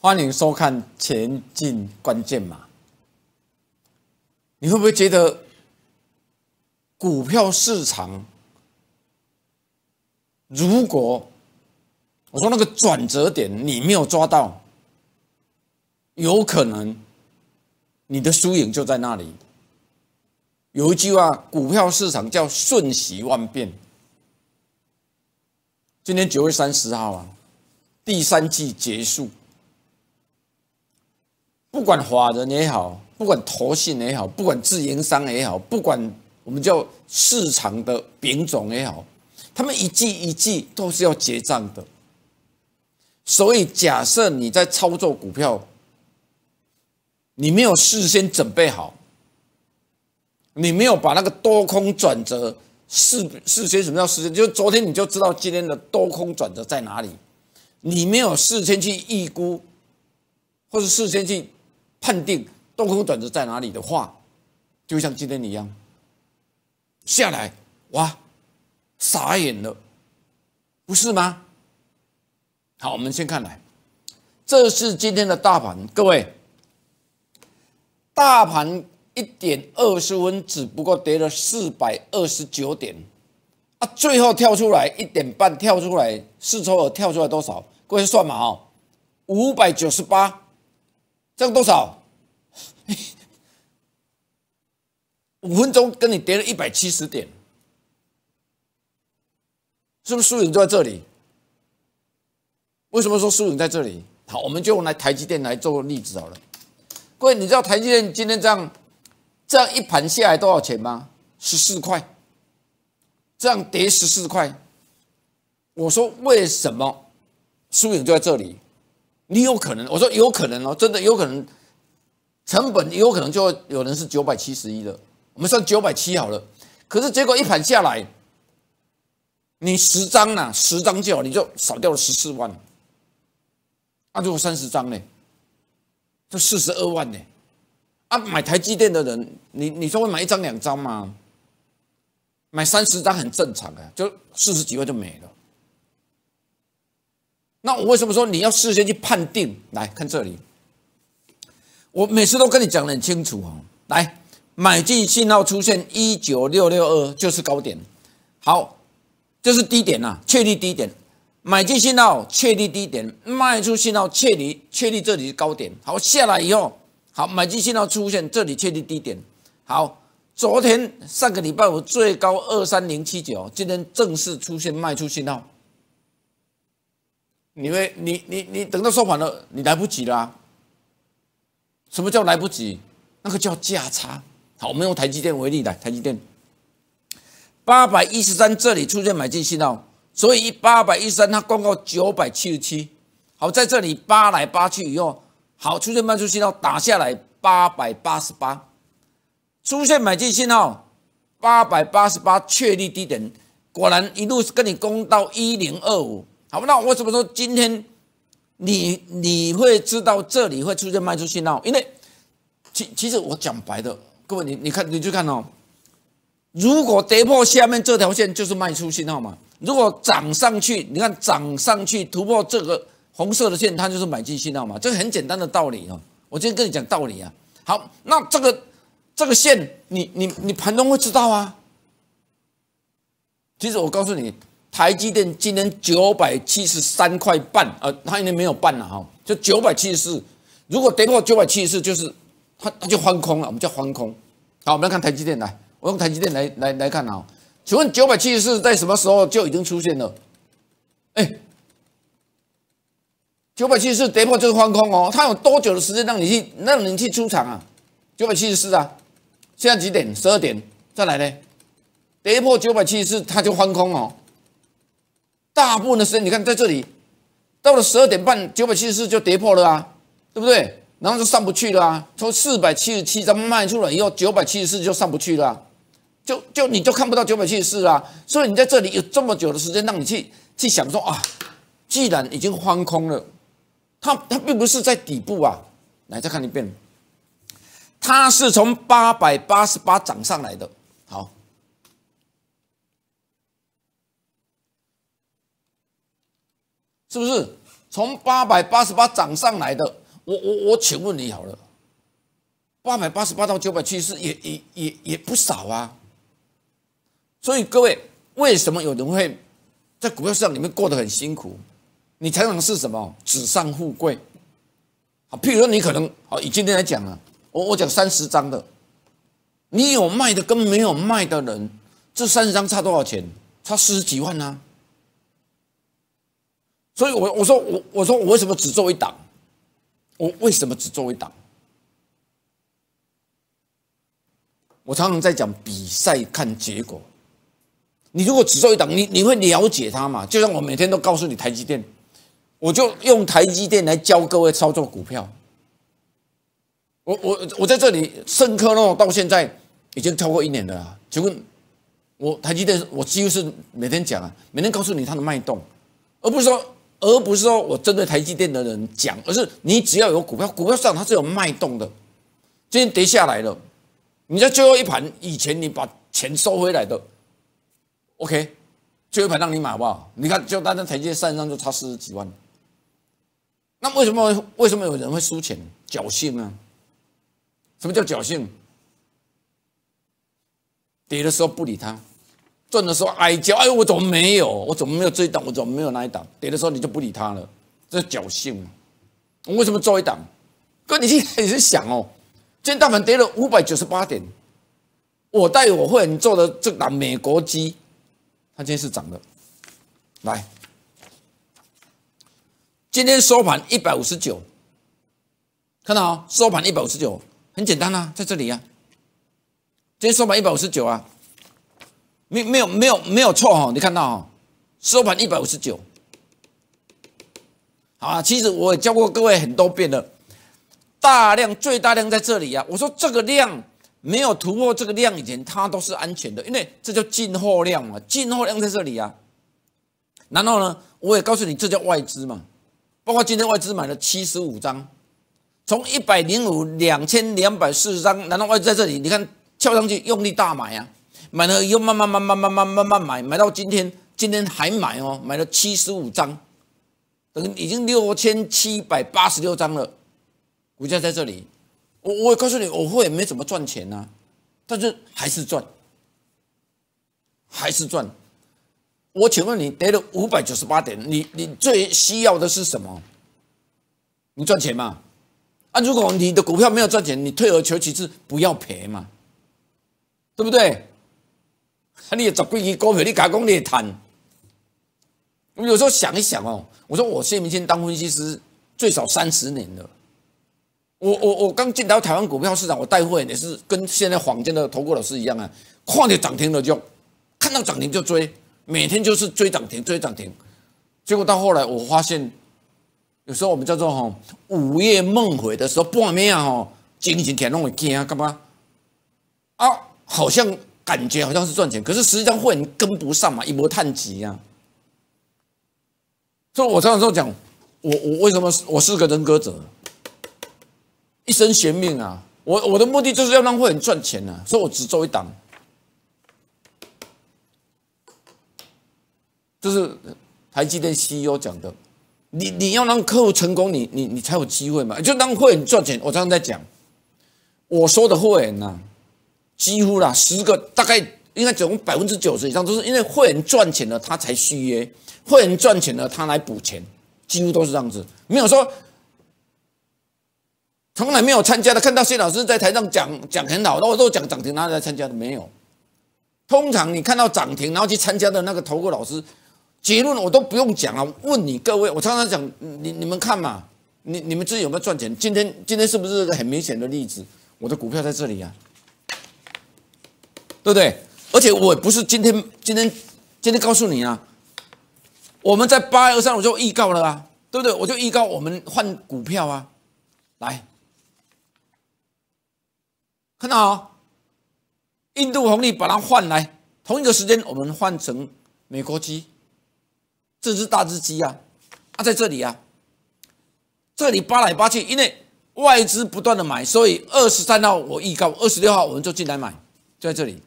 欢迎收看《前进关键码》。你会不会觉得股票市场如果我说那个转折点你没有抓到，有可能你的输赢就在那里。有一句话，股票市场叫瞬息万变。今天九月三十号啊，第三季结束。不管华人也好，不管投信也好，不管自营商也好，不管我们叫市场的品种也好，他们一季一季都是要结账的。所以，假设你在操作股票，你没有事先准备好，你没有把那个多空转折事事先什么叫事先？就昨天你就知道今天的多空转折在哪里，你没有事先去预估，或者事先去。判定多空转折在哪里的话，就像今天你一样，下来哇，傻眼了，不是吗？好，我们先看来，这是今天的大盘，各位，大盘一点二十分，只不过跌了四百二十九点，啊，最后跳出来一点半，跳出来四十五，跳出来多少？各位算嘛哦，五百九十八。样多少？五分钟跟你跌了一百七十点，是不是输赢就在这里？为什么说输赢在这里？好，我们就来台积电来做例子好了。各位，你知道台积电今天这样这样一盘下来多少钱吗？十四块，这样跌十四块。我说为什么输赢就在这里？你有可能，我说有可能哦，真的有可能，成本有可能就会有人是九百七十一的，我们算九百七好了。可是结果一盘下来，你十张呢，十张就你就少掉了十四万。那就三十张呢，就四十二万呢。啊，买台积电的人，你你说会买一张两张嘛，买三十张很正常啊，就四十几万就没了。那我为什么说你要事先去判定？来看这里，我每次都跟你讲的很清楚哦。来，买进信号出现一九六六二就是高点，好，这是低点呐，确立低点。买进信号确立低点，卖出信号确立确立这里是高点。好，下来以后，好，买进信号出现这里确立低点。好，昨天上个礼拜五最高二三零七九，今天正式出现卖出信号。你会，你你你等到收盘了，你来不及了。什么叫来不及？那个叫价差。好，我们用台积电为例来，台积电，八百一十三这里出现买进信号，所以八百一十三它公告九百七十七。好，在这里扒来扒去以后，好出现卖出信号，打下来八百八十八，出现买进信号，八百八十八确立低点，果然一路跟你攻到一零二五。好，那我怎么说？今天你你会知道这里会出现卖出信号，因为其其实我讲白的，各位你你看你去看哦，如果跌破下面这条线就是卖出信号嘛；如果涨上去，你看涨上去突破这个红色的线，它就是买进信号嘛。这很简单的道理哦。我今天跟你讲道理啊。好，那这个这个线，你你你盘中会知道啊。其实我告诉你。台积电今天九百七十三块半，呃，它已经没有半了哈，就九百七十四。如果跌破九百七十四，就是它它就翻空了，我们叫翻空。好，我们来看台积电，来，我用台积电来来来看啊。请问九百七十四在什么时候就已经出现了？哎，九百七十四跌破就是翻空哦。它有多久的时间让你去让你去出场啊？九百七十四啊，现在几点？十二点再来呢？跌破九百七十四，它就翻空哦。大部分的时间，你看在这里，到了十二点半，九百七十四就跌破了啊，对不对？然后就上不去了啊，从四百七十七再卖出来以后，九百七十四就上不去了，就就你就看不到九百七十四啊。所以你在这里有这么久的时间，让你去去想说啊，既然已经翻空了，它它并不是在底部啊。来再看一遍，它是从八百八十八涨上来的。是不是从八百八十八涨上来的？我我我请问你好了，八百八十八到九百七十也也也也不少啊。所以各位，为什么有人会在股票市场里面过得很辛苦？你常常是什么纸上富贵？啊，譬如说你可能好以今天来讲啊，我我讲三十张的，你有卖的跟没有卖的人，这三十张差多少钱？差十几万啊。所以，我我说我我说我为什么只做一档？我为什么只做一档？我常常在讲比赛看结果。你如果只做一档，你你会了解它嘛？就像我每天都告诉你台积电，我就用台积电来教各位操作股票。我我我在这里深科哦，到现在已经超过一年了。请问，我台积电，我几乎是每天讲啊，每天告诉你它的脉动，而不是说。而不是说我针对台积电的人讲，而是你只要有股票，股票上场它是有脉动的。今天跌下来了，你在最后一盘，以前你把钱收回来的，OK，最后一盘让你买，好不好？你看，就单单台积电上涨就差四十几万，那为什么为什么有人会输钱侥幸呢？什么叫侥幸？跌的时候不理他。赚的时候矮叫，哎呦，我怎么没有？我怎么没有这一档？我怎么没有那一档？跌的时候你就不理他了，这侥幸啊！我为什么做一档？哥，你去，你去想哦。今天大盘跌了五百九十八点，我带我会你做的这档美国鸡，它今天是涨的。来，今天收盘一百五十九，看到啊？收盘一百五十九，很简单啊，在这里呀。今天收盘一百五十九啊。没没有没有没有错哈，你看到哈，收盘一百五十九，好啊，其实我也教过各位很多遍了，大量最大量在这里啊，我说这个量没有突破这个量以前，它都是安全的，因为这叫进货量嘛，进货量在这里啊，然后呢，我也告诉你，这叫外资嘛，包括今天外资买了七十五张，从一百零五两千两百四十张，然后外资在这里？你看翘上去，用力大买啊。买了以后慢慢慢慢慢慢慢慢买，买到今天，今天还买哦，买了七十五张，等已经六千七百八十六张了，股价在这里，我我告诉你，我会没怎么赚钱啊，但是还是赚，还是赚。我请问你跌了五百九十八点，你你最需要的是什么？你赚钱嘛？啊，如果你的股票没有赚钱，你退而求其次，不要赔嘛，对不对？他你也十几亿股票，你敢讲你会谈？我有时候想一想哦，我说我谢明钦当分析师最少三十年了，我我我刚进到台湾股票市场，我带货也是跟现在坊间的投顾老师一样啊，看到涨停了就，看到涨停就追，每天就是追涨停追涨停，结果到后来我发现，有时候我们叫做吼，午夜梦回的时候，半啊吼、啊醒精神点弄会惊啊干嘛？啊，好像。感觉好像是赚钱，可是实际上会很跟不上嘛，一波探急呀。所以，我常常都讲，我我为什么我是个人格者，一身闲命啊。我我的目的就是要让会很赚钱啊，所以我只做一档，就是台积电 CEO 讲的。你你要让客户成功，你你你才有机会嘛。就让会很赚钱。我常常在讲，我说的会很呐。几乎啦，十个大概应该总共百分之九十以上都是因为会员赚钱了，他才续约；会员赚钱了，他来补钱，几乎都是这样子。没有说从来没有参加的。看到谢老师在台上讲讲很好，然后都讲涨停，哪里来参加的？没有。通常你看到涨停然后去参加的那个投顾老师，结论我都不用讲了。问你各位，我常常讲，你你们看嘛，你你们自己有没有赚钱？今天今天是不是个很明显的例子？我的股票在这里啊。对不对？而且我不是今天今天今天告诉你啊，我们在八幺三我就预告了啊，对不对？我就预告我们换股票啊，来，看到啊，印度红利把它换来，同一个时间我们换成美国鸡，这只大只鸡啊，啊在这里啊，这里扒来扒去，因为外资不断的买，所以二十三号我预告，二十六号我们就进来买，就在这里。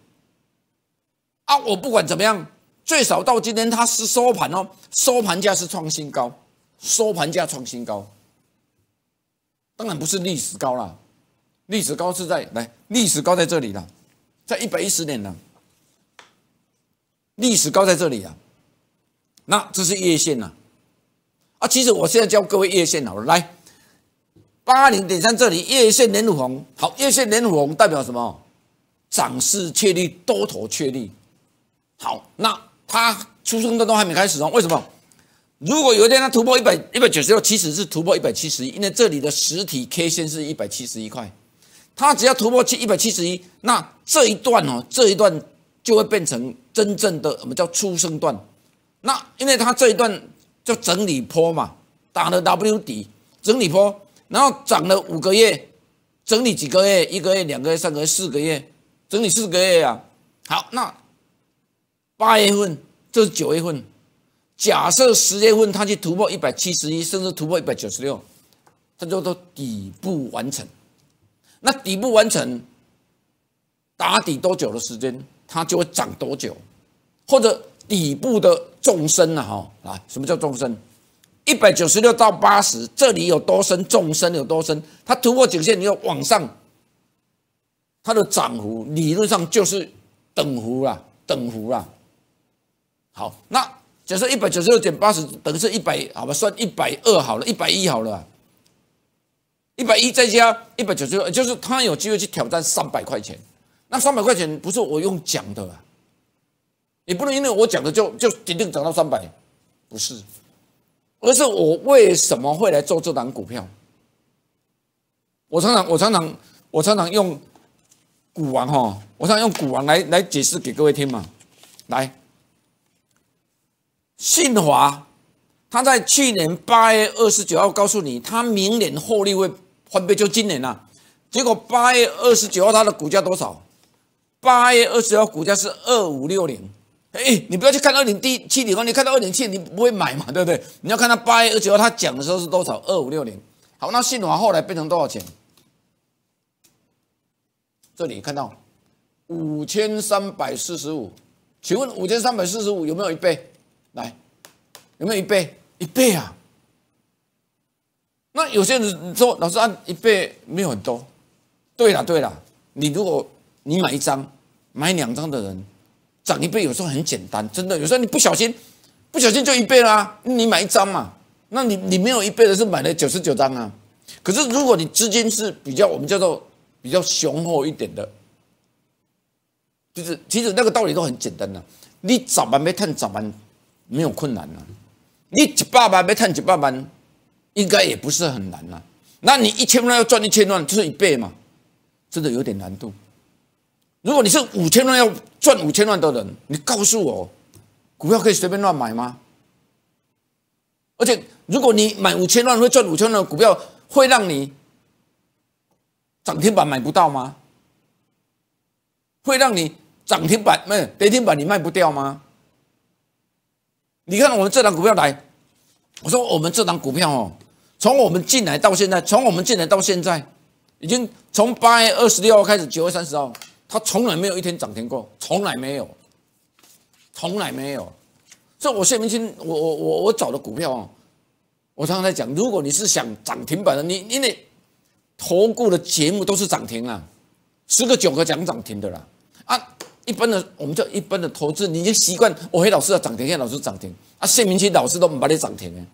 啊，我不管怎么样，最少到今天它是收盘哦，收盘价是创新高，收盘价创新高，当然不是历史高了，历史高是在来历史高在这里了，在一百一十点的，历史高在这里啊，那这是月线呐，啊，其实我现在教各位月线好了，来八零点三这里月线连五红，好，月线连五红代表什么？涨势确立，多头确立。好，那他出生段都还没开始哦。为什么？如果有一天他突破一百一百九十六，其实是突破一百七十一，因为这里的实体 K 线是一百七十一块。他只要突破七一百七十一，那这一段哦，这一段就会变成真正的我们叫出生段。那因为他这一段叫整理坡嘛，打了 W 底整理坡，然后涨了五个月，整理几个月，一个月、两个月、三个月、四个月，整理四个月啊。好，那。八月份，这是九月份。假设十月份它去突破一百七十一，甚至突破一百九十六，它就都底部完成。那底部完成，打底多久的时间，它就会长多久，或者底部的纵深啊，哈，来，什么叫纵深？一百九十六到八十，这里有多深？纵深有多深？它突破颈线，你要往上，它的涨幅理论上就是等幅啦，等幅啦。好，那假设一百九十六减八十，等于是一百，好吧？算一百二好了，一百一好了，一百一再加一百九十六，就是他有机会去挑战三百块钱。那三百块钱不是我用讲的，你不能因为我讲的就就一定涨到三百，不是，而是我为什么会来做这档股票？我常常我常常我常常用股王哈，我常常用股王来来解释给各位听嘛，来。信华，他在去年八月二十九号告诉你，他明年获利会翻倍，就今年呐。结果八月二十九号，他的股价多少？八月二十九号股价是二五六零。哎，你不要去看二点七点二，你看到二点七，你不会买嘛，对不对？你要看到八月二十九号他讲的时候是多少？二五六零。好，那信华后来变成多少钱？这里看到五千三百四十五。请问五千三百四十五有没有一倍？来，有没有一倍一倍啊？那有些人说老师按一倍没有很多，对啦对啦。你如果你买一张、买两张的人，涨一倍有时候很简单，真的有时候你不小心、不小心就一倍啦。你买一张嘛，那你你没有一倍的是买了九十九张啊。可是如果你资金是比较我们叫做比较雄厚一点的，就是其实那个道理都很简单的，你早盘没看早盘没有困难呐，你几百万要赚几百万，应该也不是很难呐。那你一千万要赚一千万，就是一倍嘛，真的有点难度。如果你是五千万要赚五千万的人，你告诉我，股票可以随便乱买吗？而且，如果你买五千万会赚五千万，股票会让你涨停板买不到吗？会让你涨停板卖有跌停板，你卖不掉吗？你看我们这档股票来，我说我们这档股票哦，从我们进来到现在，从我们进来到现在，已经从八月二十六号开始，九月三十号，它从来没有一天涨停过，从来没有，从来没有。这我谢明清，我我我我找的股票哦，我常常在讲，如果你是想涨停板的，你你得投顾的节目都是涨停啊，十个九个讲涨停的啦。一般的，我们叫一般的投资，你就习惯我黑老师要涨停，黑老师涨停，啊谢明奇老师都唔把你涨停哎，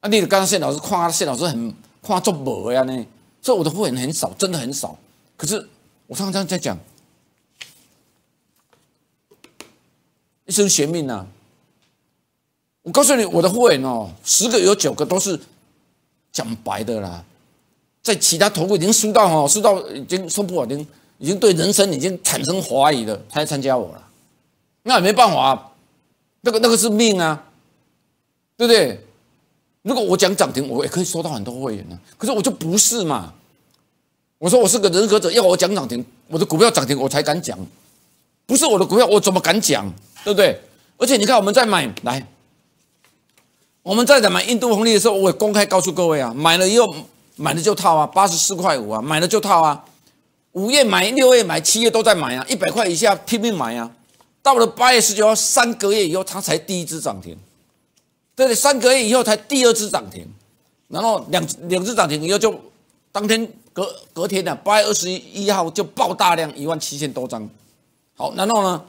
啊你刚刚谢老师夸谢老师很夸做无呀呢，所以我的会员很少，真的很少。可是我常常在讲，一生学命呐。我告诉你，我的会员哦，十个有九个都是讲白的啦，在其他投资已经输到哦，输到已经受不了了。已经对人生已经产生怀疑了，他来参加我了。那也没办法，那个那个是命啊，对不对？如果我讲涨停，我也可以收到很多会员呢。可是我就不是嘛。我说我是个人格者，要我讲涨停，我的股票涨停，我才敢讲。不是我的股票，我怎么敢讲，对不对？而且你看我们在买来，我们在买印度红利的时候，我公开告诉各位啊，买了以后买了就套啊，八十四块五啊，买了就套啊。五月买，六月买，七月都在买啊，一百块以下拼命买啊，到了八月十九号，三个月以后，它才第一次涨停，对不对？三个月以后才第二次涨停，然后两两支涨停以后，就当天隔隔天的八月二十一号就爆大量一万七千多张，好，然后呢，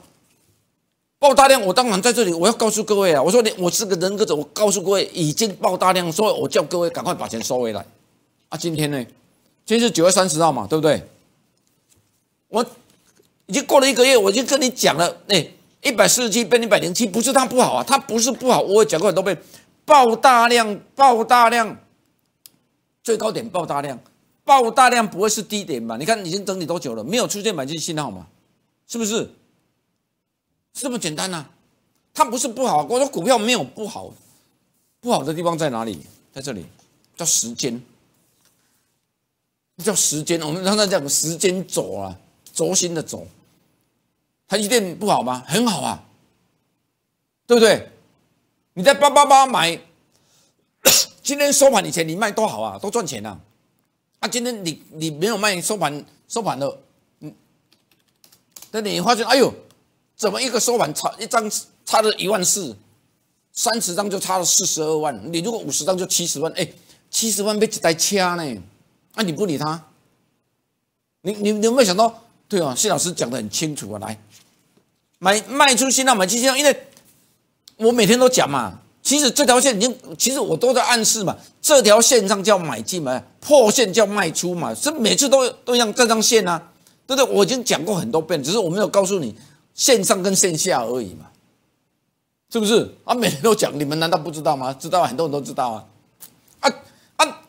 爆大量，我当晚在这里，我要告诉各位啊，我说我是个人格者，我告诉各位已经爆大量，所以我叫各位赶快把钱收回来啊。今天呢，今天是九月三十号嘛，对不对？我已经过了一个月，我就跟你讲了，哎，一百四十七变一百零七，不是它不好啊，它不是不好。我讲过很多遍，爆大量，爆大量，最高点爆大量，爆大量不会是低点吧？你看已经整理多久了，没有出现买进信号嘛？是不是？这么简单呐？它不是不好，我说股票没有不好，不好的地方在哪里？在这里，叫时间，叫时间。我们常常讲时间走啊。轴心的轴，台积电不好吗？很好啊，对不对？你在八八八买，今天收盘以前你卖多好啊，多赚钱呐！啊，今天你你没有卖收盘收盘的，嗯，那你发现哎呦，怎么一个收盘差一张差了一万四，三十张就差了四十二万，你如果五十张就七十万，哎，七十万被几台掐呢？啊，你不理他，你你你有没有想到？对啊，谢老师讲得很清楚啊，来买卖出，新浪买进新浪，因为我每天都讲嘛。其实这条线已经，其实我都在暗示嘛，这条线上叫买进嘛，破线叫卖出嘛，是每次都都让这张线呐，对不对？我已经讲过很多遍，只是我没有告诉你线上跟线下而已嘛，是不是？啊，每天都讲，你们难道不知道吗？知道，很多人都知道啊，啊啊，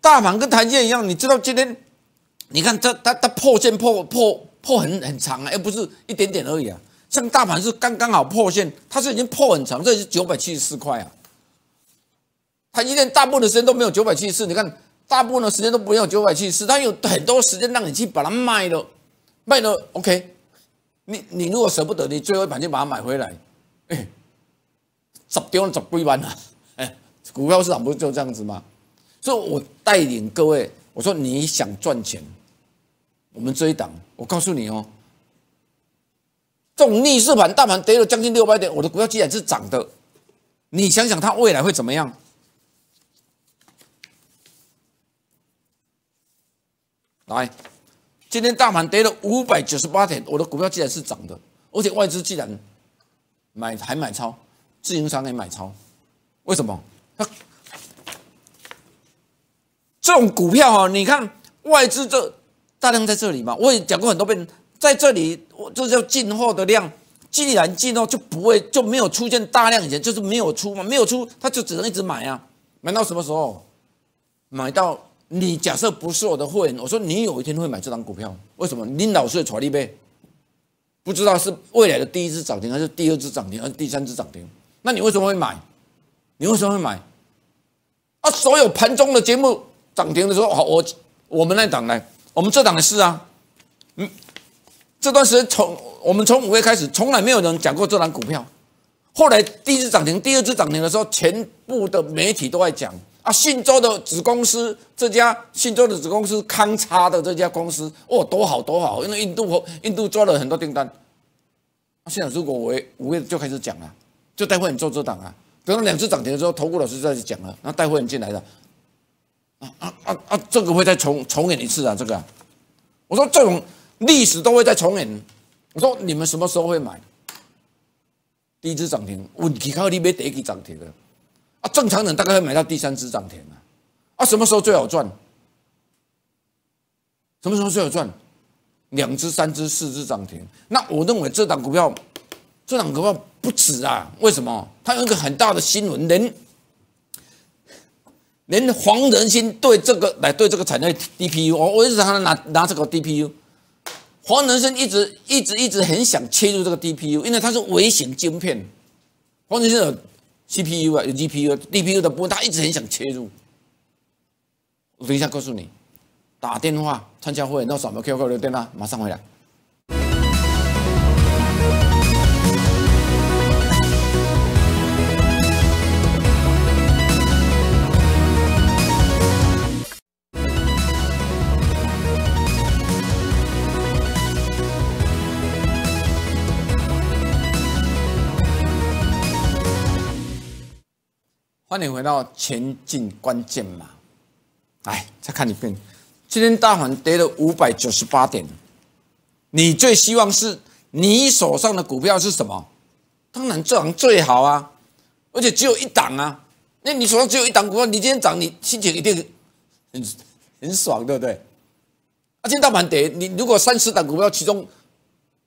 大盘跟台阶一样，你知道今天？你看它它它破线破破破很很长啊，又不是一点点而已啊。像大盘是刚刚好破线，它是已经破很长，这是九百七十四块啊。它一天大部分的时间都没有九百七十四，你看大部分的时间都不用九百七十四，它有很多时间让你去把它卖了，卖了 OK。你你如果舍不得，你最后一盘就把它买回来，哎，十了，十归完了，哎，股票市场不是就这样子吗？所以我带领各位，我说你想赚钱。我们追涨，我告诉你哦，这种逆势盘，大盘跌了将近六百点，我的股票竟然是涨的，你想想它未来会怎么样？来，今天大盘跌了五百九十八点，我的股票竟然是涨的，而且外资既然买还买超，自营商也买超，为什么？这种股票哈，你看外资这。大量在这里嘛，我也讲过很多遍，在这里我就是要进货的量，既然进货就不会就没有出现大量前，就是没有出嘛，没有出，他就只能一直买啊，买到什么时候？买到你假设不是我的会员，我说你有一天会买这张股票，为什么？你老是的权力呗，不知道是未来的第一次涨停，还是第二次涨停，还是第三次涨停？那你为什么会买？你为什么会买？啊，所有盘中的节目涨停的时候，好，我我们来档来。我们这档也是啊，嗯，这段时间从我们从五月开始，从来没有人讲过这档股票。后来第一次涨停、第二次涨停的时候，全部的媒体都在讲啊，信州的子公司这家，信州的子公司康差的这家公司哦，多好多好，因为印度和印度抓了很多订单。那现在如果我五月就开始讲了，就带会人做这档啊。等到两次涨停的时候，投顾老师再去讲了，那带会人进来了。啊啊啊啊！这个会再重重演一次啊！这个，我说这种历史都会再重演。我说你们什么时候会买？第一只涨停，问题二你没第一只涨停的啊？正常人大概会买到第三只涨停啊？啊，什么时候最好赚？什么时候最好赚？两只、三只、四只涨停。那我认为这档股票，这档股票不止啊！为什么？它有一个很大的新闻能。连黄仁勋对这个来对这个产业 DPU，我我一直他拿拿这个 DPU，黄仁勋一直一直一直很想切入这个 DPU，因为它是微型晶片。黄仁勋有 CPU 啊，有 GPU，DPU 的分他一直很想切入。我等一下告诉你，打电话参加会，那扫描 QQ 的电话，马上回来。欢迎回到前进关键嘛。来再看一遍。今天大盘跌了五百九十八点，你最希望是你手上的股票是什么？当然这行最好啊，而且只有一档啊。那你手上只有一档股票，你今天涨，你心情一定很很爽，对不对？啊，今天大盘跌，你如果三十档股票其中，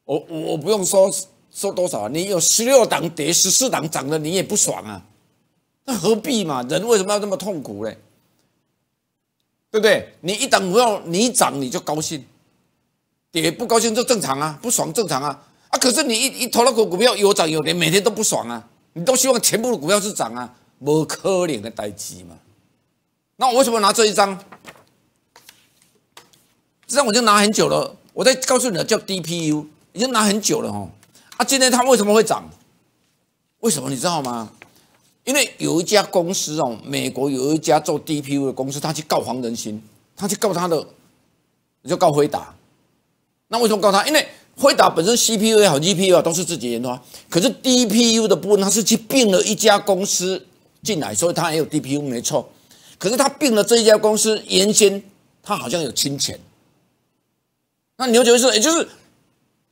我我不用说说多少啊，你有十六档跌，十四档涨的，你也不爽啊。那何必嘛？人为什么要那么痛苦嘞？对不对？你一等不票，你涨你就高兴，跌不高兴就正常啊，不爽正常啊啊！可是你一一投了股股票，有涨有跌，每天都不爽啊！你都希望全部的股票是涨啊，我可怜的呆机嘛！那我为什么拿这一张？这张我就拿很久了，我再告诉你了，叫 DPU，已经拿很久了哦。啊，今天它为什么会涨？为什么你知道吗？因为有一家公司哦，美国有一家做 DPU 的公司，他去告黄仁勋，他去告他的，你就告辉达。那为什么告他？因为辉达本身 CPU 也好，GPU 啊都是自己研发，可是 DPU 的部分他是去并了一家公司进来，所以他也有 DPU 没错。可是他并了这一家公司，原先他好像有侵权。那你们觉得也就是，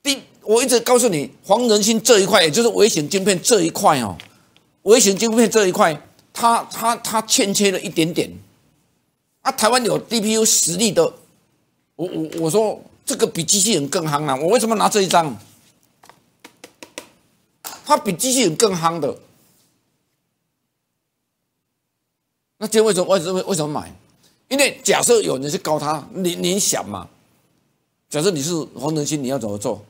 第我一直告诉你，黄仁勋这一块，也就是危险晶片这一块哦。微型晶片这一块，它它它欠缺了一点点，啊，台湾有 DPU 实力的，我我我说这个比机器人更夯啊！我为什么拿这一张？它比机器人更夯的，那今天为什么为什么为什么买？因为假设有人去告他，你你想嘛？假设你是黄仁勋，你要怎么做？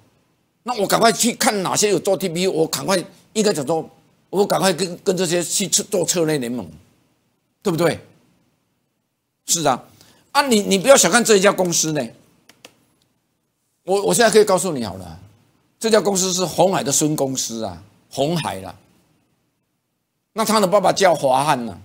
那我赶快去看哪些有做 t p u 我赶快应该怎么做？我赶快跟跟这些去做策略联盟，对不对？是啊，啊，你你不要小看这一家公司呢。我我现在可以告诉你好了，这家公司是红海的孙公司啊，红海了。那他的爸爸叫华汉呢，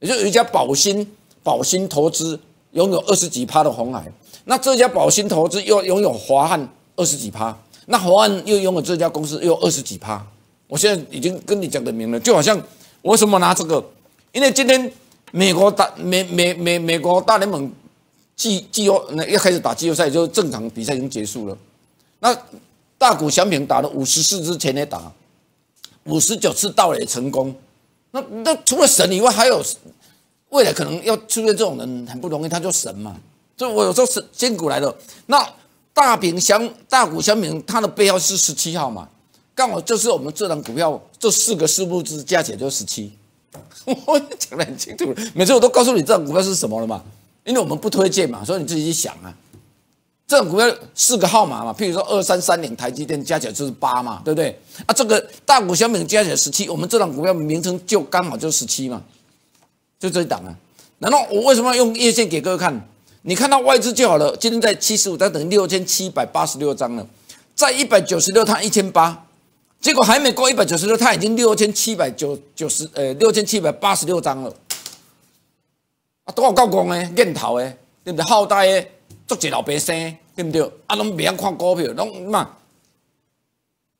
也就有一家宝兴宝兴投资拥有二十几趴的红海，那这家宝兴投资又拥有华汉二十几趴，那华汉又拥有这家公司又二十几趴。我现在已经跟你讲的明了，就好像我为什么拿这个，因为今天美国大美美美美国大联盟季季后那一开始打季后赛就正常比赛已经结束了，那大谷翔平打了五十四支前垒打，五十九次盗垒成功，那那除了神以外，还有未来可能要出现这种人很不容易，他就神嘛，就我有时候是千古来的。那大饼翔大谷翔平他的背号是十七号嘛。刚好就是我们这档股票，这四个四数字加起来就是十七，我讲的很清楚。每次我都告诉你这档股票是什么了嘛，因为我们不推荐嘛，所以你自己去想啊。这种股票四个号码嘛，譬如说二三三零台积电加起来就是八嘛，对不对？啊，这个大股小股加起来十七，我们这档股票名称就刚好就十七嘛，就这一档啊。难道我为什么要用月线给各位看？你看到外资就好了，今天在七十五，它等于六千七百八十六张了，在一百九十六它一千八。结果还没过一百九十六，他已经六千七百九九十，呃，六千七百八十六张了。啊，多高光诶，念头诶，对不对？好大诶，足济老百姓，对不对？啊，拢未晓看股票，拢嘛，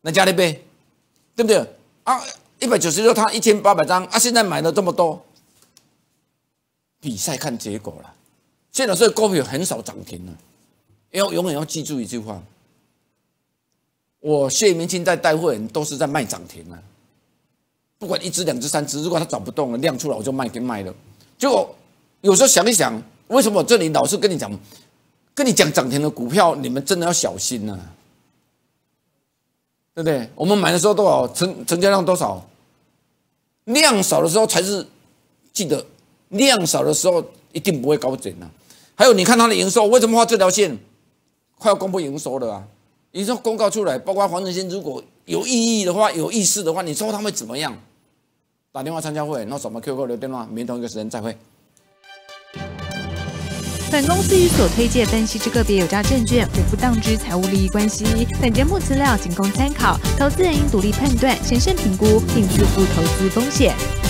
那家咧买，对不对？啊，一百九十六，他一千八百张，啊，现在买了这么多，比赛看结果了。现在所以股票很少涨停了。要永远要记住一句话。我谢明清在带货，人都是在卖涨停啊。不管一只、两只、三只，如果它涨不动了，量出来我就卖给卖了。结果有时候想一想，为什么我这里老是跟你讲，跟你讲涨停的股票，你们真的要小心啊，对不对？我们买的时候多少成成交量多少，量少的时候才是记得量少的时候一定不会高点呢。还有你看它的营收，为什么画这条线？快要公布营收了啊。你说公告出来，包括黄仁勋，如果有异议的话，有意思的话，你说他会怎么样？打电话参加会那什么 QQ 留电话，明天同一个时间再会。本公司与所推介分析之个别有价证券无不当之财务利益关系。本节目资料仅供参考，投资人应独立判断，审慎评估，并自负投资风险。